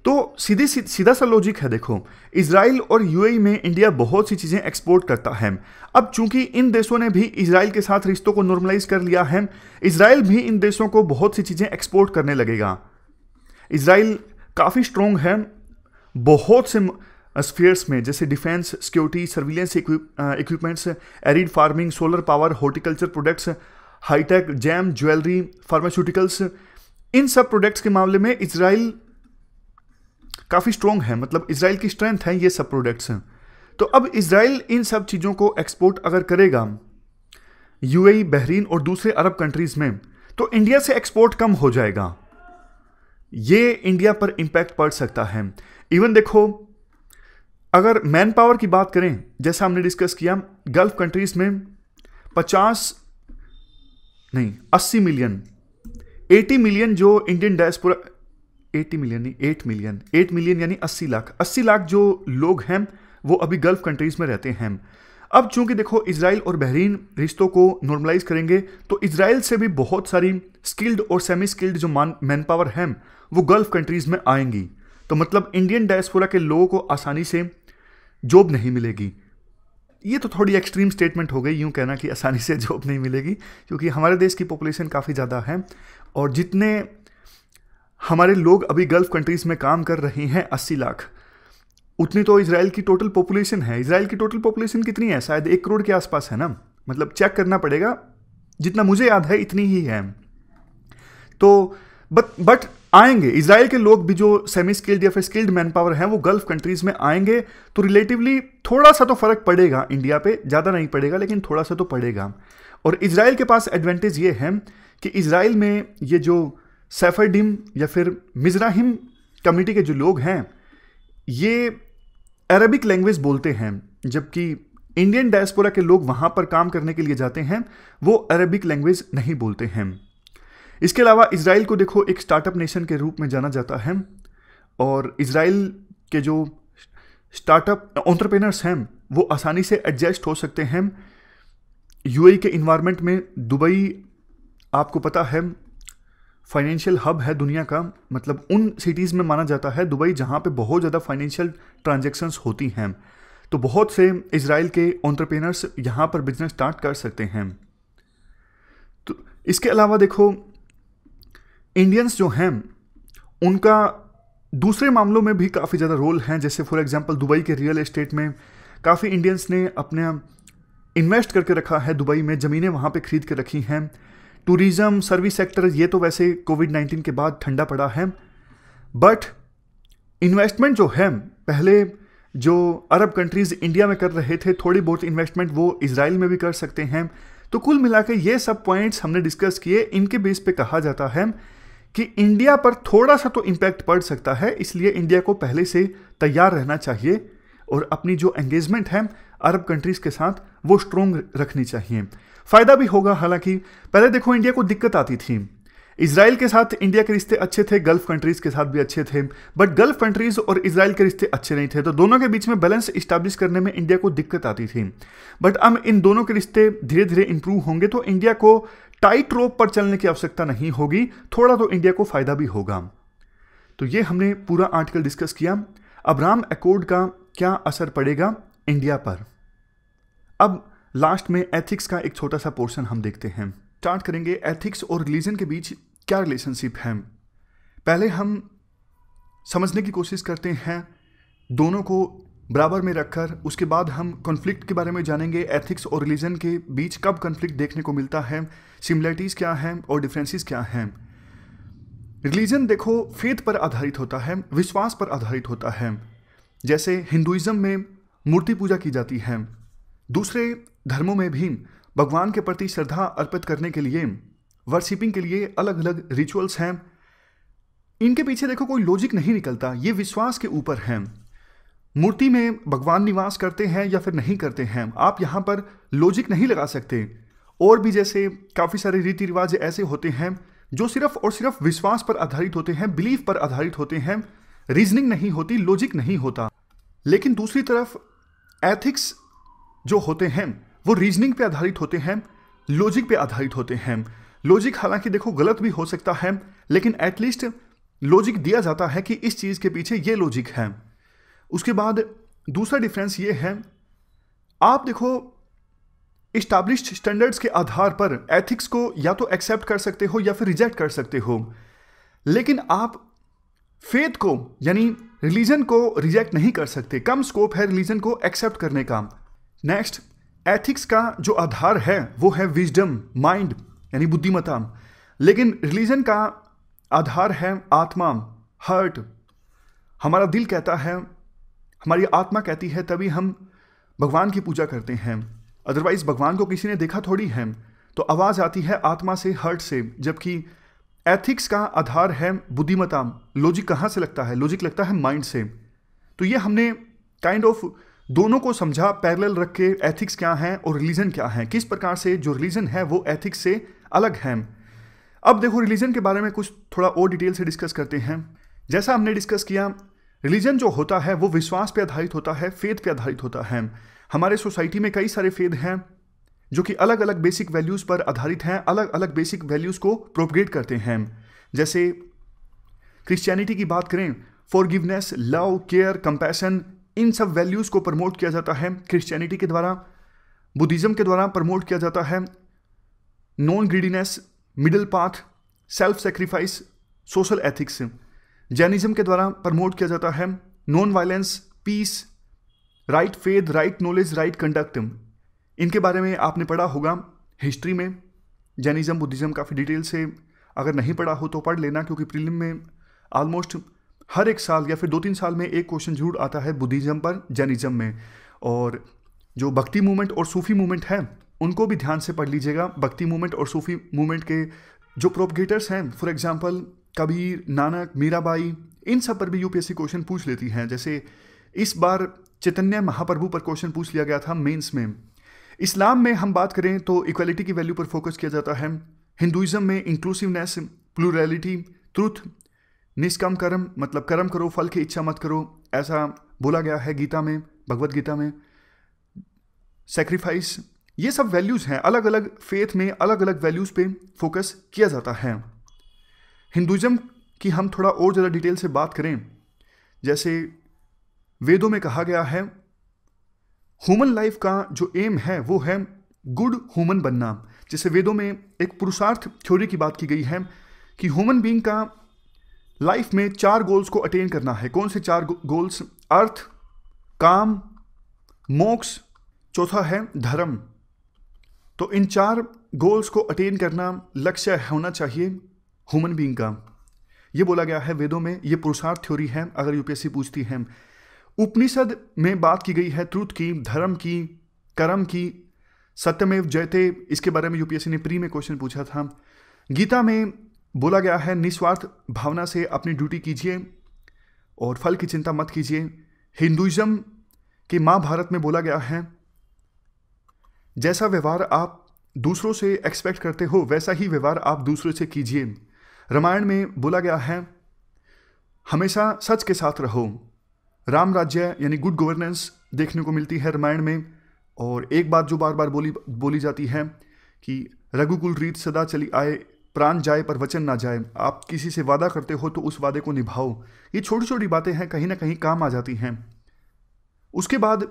तो सीधी सीधा सा लॉजिक है देखो इसराइल और यूएई e में इंडिया बहुत सी चीज़ें एक्सपोर्ट करता है अब चूंकि इन देशों ने भी इसराइल के साथ रिश्तों को नॉर्मलाइज कर लिया है इसराइल भी इन देशों को बहुत सी चीज़ें एक्सपोर्ट करने लगेगा इसराइल काफ़ी स्ट्रोंग है बहुत से स्फीयर्स में जैसे defence security surveillance equipments arid farming solar power horticulture products high tech gem jewellery pharmaceuticals इन सब प्रोडक्ट्स के मामले में इसराइल काफ़ी स्ट्रॉन्ग है मतलब इसराइल की स्ट्रेंथ है ये सब प्रोडक्ट्स हैं तो अब इसराइल इन सब चीज़ों को एक्सपोर्ट अगर करेगा यूएई बहरीन e, और दूसरे अरब कंट्रीज़ में तो इंडिया से एक्सपोर्ट कम हो जाएगा ये इंडिया पर इम्पैक्ट पड़ सकता है इवन देखो अगर मैन पावर की बात करें जैसा हमने डिस्कस किया गल्फ कंट्रीज में 50 नहीं 80 मिलियन 80 मिलियन जो इंडियन डायस्पोरा 80 मिलियन नहीं 8 मिलियन 8 मिलियन यानी 80 लाख 80 लाख जो लोग हैं वो अभी गल्फ कंट्रीज़ में रहते हैं अब चूंकि देखो इसराइल और बहरीन रिश्तों को नॉर्मलाइज करेंगे तो इसराइल से भी बहुत सारी स्किल्ड और सेमी स्किल्ड जो मान मैन पावर हैं वो गल्फ कंट्रीज़ में आएंगी तो मतलब इंडियन डायस्पोरा के लोगों को आसानी से जॉब नहीं मिलेगी ये तो थोड़ी एक्सट्रीम स्टेटमेंट हो गई यूँ कहना कि आसानी से जॉब नहीं मिलेगी क्योंकि हमारे देश की पॉपुलेशन काफ़ी ज़्यादा है और जितने हमारे लोग अभी गल्फ़ कंट्रीज़ में काम कर रहे हैं अस्सी लाख उतनी तो इसराइल की टोटल पॉपुलेशन है इसराइल की टोटल पॉपुलेशन कितनी है शायद एक करोड़ के आसपास है ना मतलब चेक करना पड़ेगा जितना मुझे याद है इतनी ही है तो बट बट आएंगे इसराइल के लोग भी जो सेमी स्किल्ड या फिर स्किल्ड मैन पावर हैं वो गल्फ कंट्रीज में आएंगे तो रिलेटिवली थोड़ा सा तो फर्क पड़ेगा इंडिया पे ज़्यादा नहीं पड़ेगा लेकिन थोड़ा सा तो पड़ेगा और इसराइल के पास एडवांटेज ये है कि इसराइल में ये जो सेफरडिम या फिर मिजराहिम कम्युनिटी के जो लोग हैं ये अरबिक लैंग्वेज बोलते हैं जबकि इंडियन डायस्पोरा के लोग वहाँ पर काम करने के लिए जाते हैं वो अरबिक लैंग्वेज नहीं बोलते हैं इसके अलावा इसराइल को देखो एक स्टार्टअप नेशन के रूप में जाना जाता है और इसराइल के जो स्टार्टअप ऑन्टरप्रेनर्स हैं वो आसानी से एडजस्ट हो सकते हैं यूएई e के इन्वायरमेंट में दुबई आपको पता है फाइनेंशियल हब है दुनिया का मतलब उन सिटीज़ में माना जाता है दुबई जहाँ पे बहुत ज़्यादा फाइनेंशियल ट्रांजेक्शन्स होती हैं तो बहुत से इसराइल के ऑन्टरप्रेनर्स यहाँ पर बिजनेस स्टार्ट कर सकते हैं तो इसके अलावा देखो इंडियंस जो हैं उनका दूसरे मामलों में भी काफ़ी ज़्यादा रोल हैं जैसे फॉर एग्जांपल दुबई के रियल एस्टेट में काफ़ी इंडियंस ने अपने इन्वेस्ट करके रखा है दुबई में ज़मीनें वहाँ पे खरीद के रखी हैं टूरिज़म सर्विस सेक्टर ये तो वैसे कोविड नाइन्टीन के बाद ठंडा पड़ा है बट इन्वेस्टमेंट जो है पहले जो अरब कंट्रीज़ इंडिया में कर रहे थे थोड़ी बहुत इन्वेस्टमेंट वो इसराइल में भी कर सकते हैं तो कुल मिलाकर ये सब पॉइंट्स हमने डिस्कस किए इनके बेस पे कहा जाता है कि इंडिया पर थोड़ा सा तो इम्पैक्ट पड़ सकता है इसलिए इंडिया को पहले से तैयार रहना चाहिए और अपनी जो एंगेजमेंट है अरब कंट्रीज़ के साथ वो स्ट्रोंग रखनी चाहिए फ़ायदा भी होगा हालांकि पहले देखो इंडिया को दिक्कत आती थी इसराइल के साथ इंडिया के रिश्ते अच्छे थे गल्फ कंट्रीज़ के साथ भी अच्छे थे बट गल्फ कंट्रीज़ और इसराइल के रिश्ते अच्छे नहीं थे तो दोनों के बीच में बैलेंस इस्टेब्लिश करने में इंडिया को दिक्कत आती थी बट अब इन दोनों के रिश्ते धीरे धीरे इंप्रूव होंगे तो इंडिया को टाइट रोप पर चलने की आवश्यकता नहीं होगी थोड़ा तो इंडिया को फायदा भी होगा तो ये हमने पूरा आर्टिकल डिस्कस किया अब राम अकॉर्ड का क्या असर पड़ेगा इंडिया पर अब लास्ट में एथिक्स का एक छोटा सा पोर्शन हम देखते हैं स्टार्ट करेंगे एथिक्स और रिलीजन के बीच क्या रिलेशनशिप है पहले हम समझने की कोशिश करते हैं दोनों को बराबर में रखकर उसके बाद हम कॉन्फ्लिक्ट के बारे में जानेंगे एथिक्स और रिलीजन के बीच कब कॉन्फ्लिक्ट देखने को मिलता है सिमिलरिटीज़ क्या हैं और डिफरेंसेस क्या हैं रिलीजन देखो फेथ पर आधारित होता है विश्वास पर आधारित होता है जैसे हिंदुइज़्म में मूर्ति पूजा की जाती है दूसरे धर्मों में भी भगवान के प्रति श्रद्धा अर्पित करने के लिए वर्शिपिंग के लिए अलग अलग रिचुअल्स हैं इनके पीछे देखो कोई लॉजिक नहीं निकलता ये विश्वास के ऊपर हैं मूर्ति में भगवान निवास करते हैं या फिर नहीं करते हैं आप यहाँ पर लॉजिक नहीं लगा सकते और भी जैसे काफ़ी सारे रीति रिवाज ऐसे होते हैं जो सिर्फ और सिर्फ विश्वास पर आधारित होते हैं बिलीफ पर आधारित होते हैं रीजनिंग नहीं होती लॉजिक नहीं होता लेकिन दूसरी तरफ एथिक्स जो होते हैं वो रीजनिंग पे आधारित होते हैं लॉजिक पे आधारित होते हैं लॉजिक हालांकि देखो गलत भी हो सकता है लेकिन एटलीस्ट लॉजिक दिया जाता है कि इस चीज़ के पीछे ये लॉजिक है उसके बाद दूसरा डिफरेंस ये है आप देखो इस्टाब्लिश्ड स्टैंडर्ड्स के आधार पर एथिक्स को या तो एक्सेप्ट कर सकते हो या फिर रिजेक्ट कर सकते हो लेकिन आप फेथ को यानी रिलीजन को रिजेक्ट नहीं कर सकते कम स्कोप है रिलीजन को एक्सेप्ट करने का नेक्स्ट एथिक्स का जो आधार है वो है विजडम माइंड यानी बुद्धिमता लेकिन रिलीजन का आधार है आत्मा हर्ट हमारा दिल कहता है हमारी आत्मा कहती है तभी हम भगवान की पूजा करते हैं अदरवाइज भगवान को किसी ने देखा थोड़ी है तो आवाज़ आती है आत्मा से हर्ट से जबकि एथिक्स का आधार है बुद्धिमता लॉजिक कहाँ से लगता है लॉजिक लगता है माइंड से तो ये हमने काइंड kind ऑफ of दोनों को समझा पैरेलल रख के एथिक्स क्या है और रिलीजन क्या है किस प्रकार से जो रिलीजन है वो एथिक्स से अलग है अब देखो रिलीजन के बारे में कुछ थोड़ा और डिटेल से डिस्कस करते हैं जैसा हमने डिस्कस किया रिलीजन जो होता है वो विश्वास पे आधारित होता है फेद पे आधारित होता है हमारे सोसाइटी में कई सारे फेद हैं जो कि अलग अलग बेसिक वैल्यूज़ पर आधारित हैं अलग अलग बेसिक वैल्यूज़ को प्रोपगेट करते हैं जैसे क्रिश्चियनिटी की बात करें फॉरगिवनेस लव केयर कंपैशन इन सब वैल्यूज़ को प्रमोट किया जाता है क्रिश्चियनिटी के द्वारा बुद्धिज़्म के द्वारा प्रमोट किया जाता है non greediness middle path self sacrifice social ethics Jainism के द्वारा प्रमोट किया जाता है non violence peace right faith right knowledge right conduct इनके बारे में आपने पढ़ा होगा हिस्ट्री में जैनिज़्म बुद्धिज़्म काफ़ी डिटेल से अगर नहीं पढ़ा हो तो पढ़ लेना क्योंकि प्रीलिम में ऑलमोस्ट हर एक साल या फिर दो तीन साल में एक क्वेश्चन जरूर आता है बुद्धिज़्म पर जैनिज़्म में और जो भक्ति मूवमेंट और सूफ़ी मूवमेंट है उनको भी ध्यान से पढ़ लीजिएगा भक्ति मूवमेंट और सूफ़ी मूवमेंट के जो प्रोपगेटर्स हैं फॉर एग्ज़ाम्पल कबीर नानक मीराबाई इन सब पर भी यूपीएससी क्वेश्चन पूछ लेती हैं जैसे इस बार चैतन्य महाप्रभु पर क्वेश्चन पूछ लिया गया था मेंस में इस्लाम में हम बात करें तो इक्वलिटी की वैल्यू पर फोकस किया जाता है हिंदुइज़्म में इंक्लूसिवनेस प्लूरलिटी ट्रुथ निष्काम कर्म मतलब कर्म करो फल की इच्छा मत करो ऐसा बोला गया है गीता में भगवत गीता में सेक्रीफाइस ये सब वैल्यूज़ हैं अलग अलग फेथ में अलग अलग वैल्यूज़ पे फोकस किया जाता है हिंदुज़म की हम थोड़ा और ज़्यादा डिटेल से बात करें जैसे वेदों में कहा गया है ह्यूमन लाइफ का जो एम है वो है गुड ह्यूमन बनना जैसे वेदों में एक पुरुषार्थ थ्योरी की बात की गई है कि ह्यूमन बीइंग का लाइफ में चार गोल्स को अटेन करना है कौन से चार गोल्स अर्थ काम मोक्ष चौथा है धर्म तो इन चार गोल्स को अटेन करना लक्ष्य होना चाहिए ह्यूमन बींग का ये बोला गया है वेदों में ये पुरुषार्थ थ्योरी है अगर यूपीएससी पूछती है उपनिषद में बात की गई है ट्रुथ की धर्म की कर्म की सत्यमेव जयते इसके बारे में यूपीएससी ने प्री में क्वेश्चन पूछा था गीता में बोला गया है निस्वार्थ भावना से अपनी ड्यूटी कीजिए और फल की चिंता मत कीजिए हिंदुइज्म के महाभारत में बोला गया है जैसा व्यवहार आप दूसरों से एक्सपेक्ट करते हो वैसा ही व्यवहार आप दूसरों से कीजिए रामायण में बोला गया है हमेशा सच के साथ रहो राम राज्य यानी गुड गवर्नेंस देखने को मिलती है रामायण में और एक बात जो बार बार बोली बोली जाती है कि रघुकुल रीत सदा चली आए प्राण जाए पर वचन ना जाए आप किसी से वादा करते हो तो उस वादे को निभाओ ये छोटी छोटी बातें हैं कहीं ना कहीं काम आ जाती हैं उसके बाद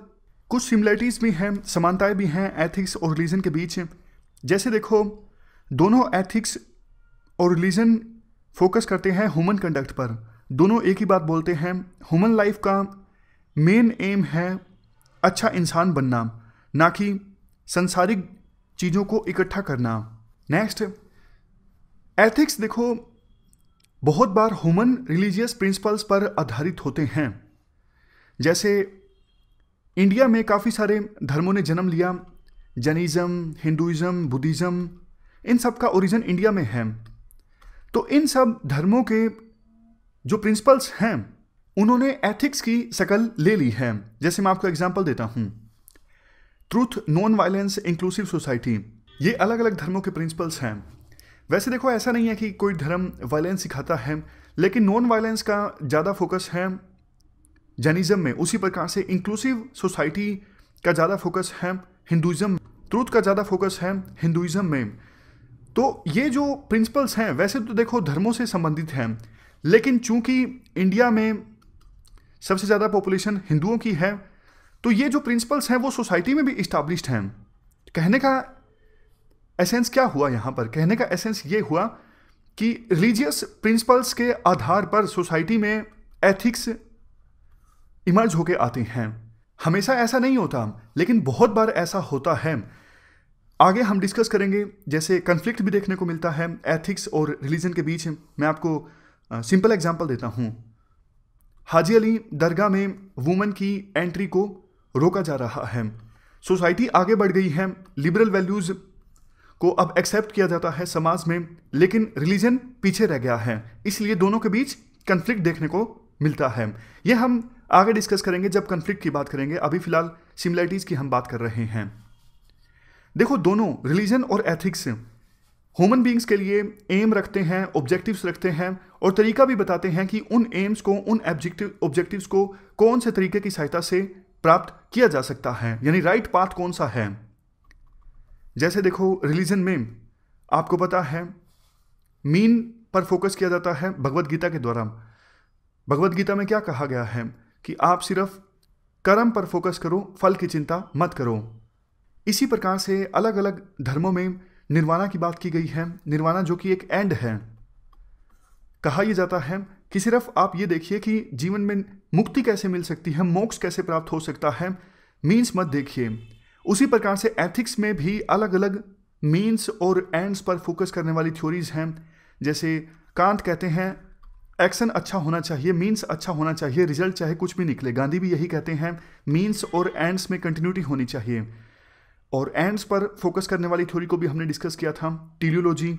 कुछ सिमिलरिटीज़ भी हैं समानताएं भी हैं एथिक्स और रिलीजन के बीच जैसे देखो दोनों एथिक्स और रिलीजन फोकस करते हैं ह्यूमन कंडक्ट पर दोनों एक ही बात बोलते हैं ह्यूमन लाइफ का मेन एम है अच्छा इंसान बनना ना कि संसारिक चीज़ों को इकट्ठा करना नेक्स्ट एथिक्स देखो बहुत बार ह्यूमन रिलीजियस प्रिंसिपल्स पर आधारित होते हैं जैसे इंडिया में काफ़ी सारे धर्मों ने जन्म लिया जैनिज़्म हिंदुज़म बुद्धिज़्म इन सब का ओरिजिन इंडिया में है तो इन सब धर्मों के जो प्रिंसिपल्स हैं उन्होंने एथिक्स की शकल ले ली है जैसे मैं आपको एग्जाम्पल देता हूं truth non violence inclusive society ये अलग अलग धर्मों के प्रिंसिपल्स हैं वैसे देखो ऐसा नहीं है कि कोई धर्म वायलेंस सिखाता है लेकिन नॉन वायलेंस का ज़्यादा फोकस है जैनिज़्म में उसी प्रकार से इंक्लूसिव सोसाइटी का ज़्यादा फोकस है हिंदुज़म ट्रूथ का ज़्यादा फोकस है हिंदुज़म में तो ये जो प्रिंसिपल्स हैं वैसे तो देखो धर्मों से संबंधित हैं लेकिन चूंकि इंडिया में सबसे ज़्यादा पॉपुलेशन हिंदुओं की है तो ये जो प्रिंसिपल्स हैं वो सोसाइटी में भी इस्टाब्लिश्ड हैं कहने का एसेंस क्या हुआ यहाँ पर कहने का एसेंस ये हुआ कि रिलीजियस प्रिंसिपल्स के आधार पर सोसाइटी में एथिक्स इमर्ज होके आते हैं हमेशा ऐसा नहीं होता लेकिन बहुत बार ऐसा होता है आगे हम डिस्कस करेंगे जैसे कन्फ्लिक्ट भी देखने को मिलता है एथिक्स और रिलीजन के बीच मैं आपको सिंपल एग्जांपल देता हूँ हाजी अली दरगाह में वुमेन की एंट्री को रोका जा रहा है सोसाइटी आगे बढ़ गई है लिबरल वैल्यूज़ को अब एक्सेप्ट किया जाता है समाज में लेकिन रिलीजन पीछे रह गया है इसलिए दोनों के बीच कन्फ्लिक्ट देखने को मिलता है ये हम आगे डिस्कस करेंगे जब कन्फ्लिक्ट की बात करेंगे अभी फ़िलहाल सिमिलरिटीज़ की हम बात कर रहे हैं देखो दोनों रिलीजन और एथिक्स ह्यूमन बींग्स के लिए एम रखते हैं ऑब्जेक्टिव्स रखते हैं और तरीका भी बताते हैं कि उन एम्स को उन ऑब्जेक्टिव ऑब्जेक्टिव्स को कौन से तरीके की सहायता से प्राप्त किया जा सकता है यानी राइट पाथ कौन सा है जैसे देखो रिलीजन में आपको पता है मीन पर फोकस किया जाता है भगवत गीता के द्वारा भगवत गीता में क्या कहा गया है कि आप सिर्फ कर्म पर फोकस करो फल की चिंता मत करो इसी प्रकार से अलग अलग धर्मों में निर्वाणा की बात की गई है निर्वाणा जो कि एक एंड है कहा यह जाता है कि सिर्फ आप ये देखिए कि जीवन में मुक्ति कैसे मिल सकती है मोक्ष कैसे प्राप्त हो सकता है मीन्स मत देखिए उसी प्रकार से एथिक्स में भी अलग अलग मीन्स और एंड्स पर फोकस करने वाली थ्योरीज हैं जैसे कांत कहते हैं एक्शन अच्छा होना चाहिए मीन्स अच्छा होना चाहिए रिजल्ट चाहे कुछ भी निकले गांधी भी यही कहते हैं मीन्स और एंड्स में कंटिन्यूटी होनी चाहिए और एंड्स पर फोकस करने वाली थ्योरी को भी हमने डिस्कस किया था टीलियोलॉजी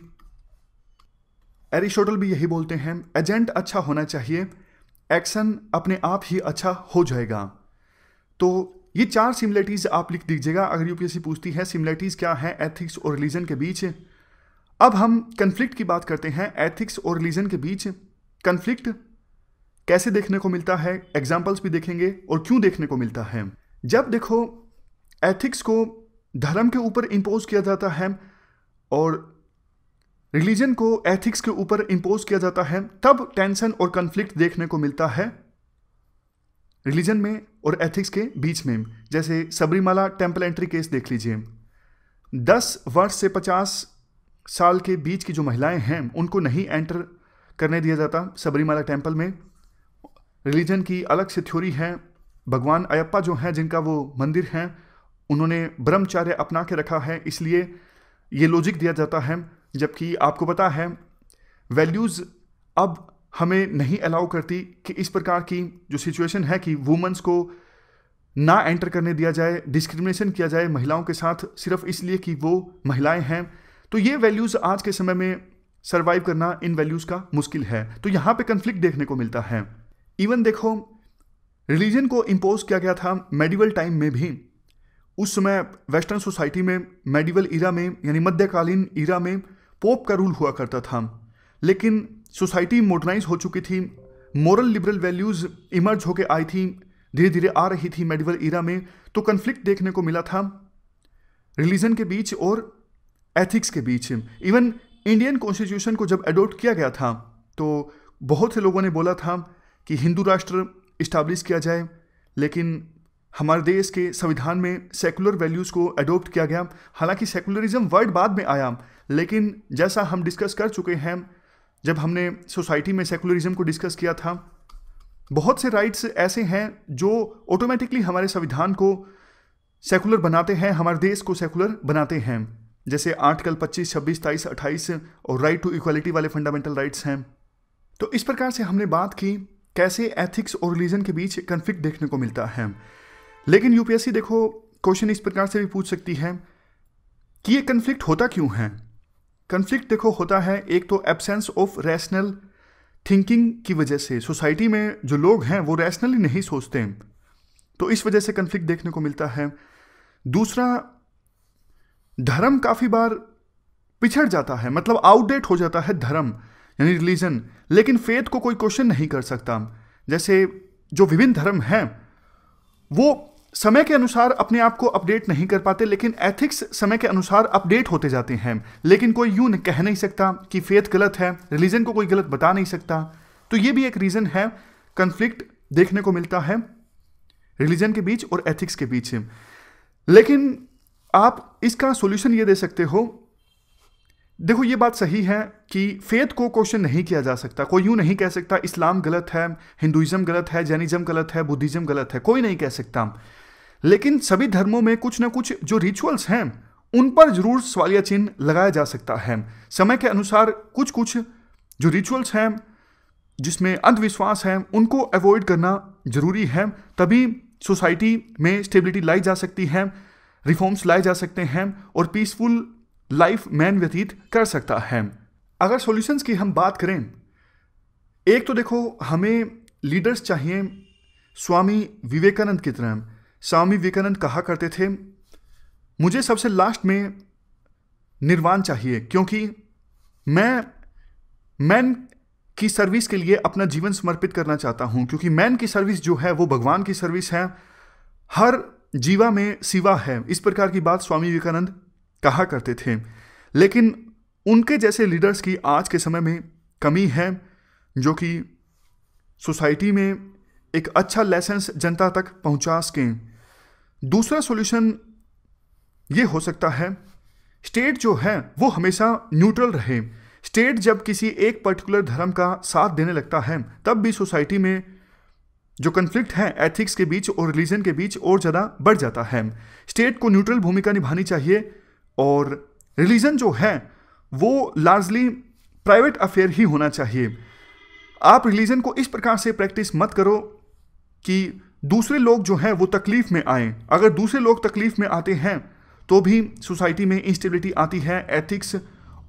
एरिस्टोटल भी यही बोलते हैं एजेंट अच्छा होना चाहिए एक्शन अपने आप ही अच्छा हो जाएगा तो ये चार सिमिलरिटीज़ आप लिख दीजिएगा अगर यूपीएससी पूछती है सिमिलरिटीज़ क्या है एथिक्स और रिलीजन के बीच अब हम कन्फ्लिक्ट की बात करते हैं एथिक्स और रिलीजन के बीच कन्फ्लिक्ट कैसे देखने को मिलता है एग्जाम्पल्स भी देखेंगे और क्यों देखने को मिलता है जब देखो एथिक्स को धर्म के ऊपर इम्पोज किया जाता है और रिलीजन को एथिक्स के ऊपर इम्पोज किया जाता है तब टेंशन और कन्फ्लिक्ट देखने को मिलता है रिलीजन में और एथिक्स के बीच में जैसे सबरीमाला टेम्पल एंट्री केस देख लीजिए दस वर्ष से पचास साल के बीच की जो महिलाएं हैं उनको नहीं एंटर करने दिया जाता सबरीमाला टेम्पल में रिलीजन की अलग से थ्योरी है भगवान अयप्पा जो हैं जिनका वो मंदिर हैं उन्होंने ब्रह्मचार्य अपना के रखा है इसलिए ये लॉजिक दिया जाता है जबकि आपको पता है वैल्यूज़ अब हमें नहीं अलाउ करती कि इस प्रकार की जो सिचुएशन है कि वुमेंस को ना एंटर करने दिया जाए डिस्क्रिमिनेशन किया जाए महिलाओं के साथ सिर्फ इसलिए कि वो महिलाएं हैं तो ये वैल्यूज़ आज के समय में सर्वाइव करना इन वैल्यूज़ का मुश्किल है तो यहाँ पे कन्फ्लिक्ट देखने को मिलता है इवन देखो रिलीजन को इम्पोज किया गया था मेडिवल टाइम में भी उस समय वेस्टर्न सोसाइटी में मेडिवल इरा में यानी मध्यकालीन इरा में पोप का रूल हुआ करता था लेकिन सोसाइटी मॉडर्नाइज हो चुकी थी मॉरल लिबरल वैल्यूज़ इमर्ज होकर आई थी धीरे धीरे आ रही थी मेडिवल इरा में तो कन्फ्लिक्ट देखने को मिला था रिलीजन के बीच और एथिक्स के बीच इवन इंडियन कॉन्स्टिट्यूशन को जब एडोप्ट किया गया था तो बहुत से लोगों ने बोला था कि हिंदू राष्ट्र इस्टाब्लिश किया जाए लेकिन हमारे देश के संविधान में सेकुलर वैल्यूज़ को अडोप्ट किया गया हालांकि सेकुलरिज्म वर्ड बाद में आया लेकिन जैसा हम डिस्कस कर चुके हैं जब हमने सोसाइटी में सेकुलरिज्म को डिस्कस किया था बहुत से राइट्स ऐसे हैं जो ऑटोमेटिकली हमारे संविधान को सेकुलर बनाते हैं हमारे देश को सेकुलर बनाते हैं जैसे आर्टिकल 25, 26, 27, 28 और राइट टू इक्वालिटी वाले फंडामेंटल राइट्स हैं तो इस प्रकार से हमने बात की कैसे एथिक्स और रिलीजन के बीच कन्फ्लिक्ट देखने को मिलता है लेकिन यूपीएससी देखो क्वेश्चन इस प्रकार से भी पूछ सकती है कि ये कन्फ्लिक्ट होता क्यों है कन्फ्लिक्ट देखो होता है एक तो एबसेंस ऑफ रैशनल थिंकिंग की वजह से सोसाइटी में जो लोग हैं वो रैशनली नहीं सोचते तो इस वजह से कन्फ्लिक्ट देखने को मिलता है दूसरा धर्म काफ़ी बार पिछड़ जाता है मतलब आउटडेट हो जाता है धर्म यानी रिलीजन लेकिन फेथ को कोई क्वेश्चन नहीं कर सकता जैसे जो विभिन्न धर्म हैं वो समय के अनुसार अपने आप को अपडेट नहीं कर पाते लेकिन एथिक्स समय के अनुसार अपडेट होते जाते हैं लेकिन कोई यूं कह नहीं सकता कि फेथ गलत है रिलीजन को कोई गलत बता नहीं सकता तो ये भी एक रीज़न है कन्फ्लिक्ट देखने को मिलता है रिलीजन के बीच और एथिक्स के बीच लेकिन आप इसका सोल्यूशन ये दे सकते हो देखो ये बात सही है कि फेथ को क्वेश्चन नहीं किया जा सकता कोई यूं नहीं कह सकता इस्लाम गलत है हिंदुइज्म गलत है जैनिज्म गलत है बुद्धिज़्म गलत है कोई नहीं कह सकता लेकिन सभी धर्मों में कुछ ना कुछ जो रिचुअल्स हैं उन पर जरूर सवालिया चिन्ह लगाया जा सकता है समय के अनुसार कुछ कुछ जो रिचुअल्स हैं जिसमें अंधविश्वास हैं उनको अवॉइड करना जरूरी है तभी सोसाइटी में स्टेबिलिटी लाई जा सकती है रिफॉर्म्स लाए जा सकते हैं और पीसफुल लाइफ मैन व्यतीत कर सकता है अगर सॉल्यूशंस की हम बात करें एक तो देखो हमें लीडर्स चाहिए स्वामी विवेकानंद की तरह स्वामी विवेकानंद कहा करते थे मुझे सबसे लास्ट में निर्वाण चाहिए क्योंकि मैं मैन की सर्विस के लिए अपना जीवन समर्पित करना चाहता हूँ क्योंकि मैन की सर्विस जो है वो भगवान की सर्विस है हर जीवा में सिवा है इस प्रकार की बात स्वामी विवेकानंद कहा करते थे लेकिन उनके जैसे लीडर्स की आज के समय में कमी है जो कि सोसाइटी में एक अच्छा लाइसेंस जनता तक पहुंचा सकें दूसरा सॉल्यूशन ये हो सकता है स्टेट जो है वो हमेशा न्यूट्रल रहे स्टेट जब किसी एक पर्टिकुलर धर्म का साथ देने लगता है तब भी सोसाइटी में जो कन्फ्लिक्ट है एथिक्स के बीच और रिलीजन के बीच और ज़्यादा बढ़ जाता है स्टेट को न्यूट्रल भूमिका निभानी चाहिए और रिलीजन जो है वो लार्जली प्राइवेट अफेयर ही होना चाहिए आप रिलीजन को इस प्रकार से प्रैक्टिस मत करो कि दूसरे लोग जो हैं वो तकलीफ़ में आए अगर दूसरे लोग तकलीफ़ में आते हैं तो भी सोसाइटी में इंस्टेबिलिटी आती है एथिक्स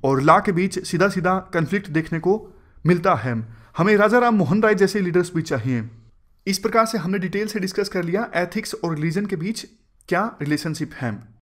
और ला के बीच सीधा सीधा कन्फ्लिक्ट देखने को मिलता है हमें राजा राम मोहन राय जैसे लीडर्स भी चाहिए इस प्रकार से हमने डिटेल से डिस्कस कर लिया एथिक्स और रिलीजन के बीच क्या रिलेशनशिप है